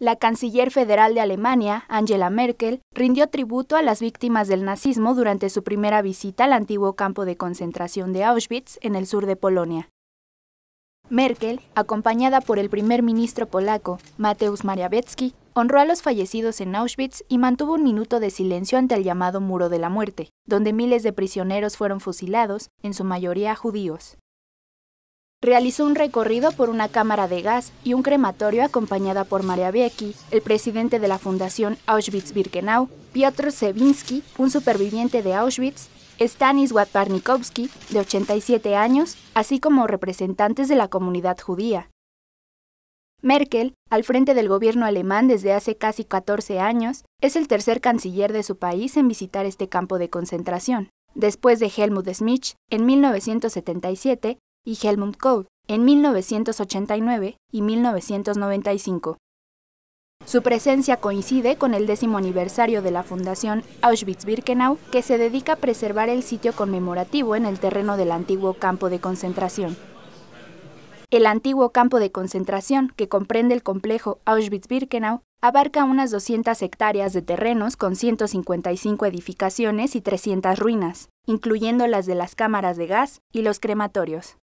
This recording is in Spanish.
La canciller federal de Alemania, Angela Merkel, rindió tributo a las víctimas del nazismo durante su primera visita al antiguo campo de concentración de Auschwitz en el sur de Polonia. Merkel, acompañada por el primer ministro polaco, Mateusz Morawiecki, honró a los fallecidos en Auschwitz y mantuvo un minuto de silencio ante el llamado Muro de la Muerte, donde miles de prisioneros fueron fusilados, en su mayoría judíos realizó un recorrido por una cámara de gas y un crematorio acompañada por Maria Wiecki, el presidente de la Fundación Auschwitz-Birkenau, Piotr Sevinsky, un superviviente de Auschwitz, Stanisław Parnikowski, de 87 años, así como representantes de la comunidad judía. Merkel, al frente del gobierno alemán desde hace casi 14 años, es el tercer canciller de su país en visitar este campo de concentración, después de Helmut Schmidt en 1977 y Helmut Kohl en 1989 y 1995. Su presencia coincide con el décimo aniversario de la Fundación Auschwitz-Birkenau, que se dedica a preservar el sitio conmemorativo en el terreno del antiguo campo de concentración. El antiguo campo de concentración, que comprende el complejo Auschwitz-Birkenau, abarca unas 200 hectáreas de terrenos con 155 edificaciones y 300 ruinas, incluyendo las de las cámaras de gas y los crematorios.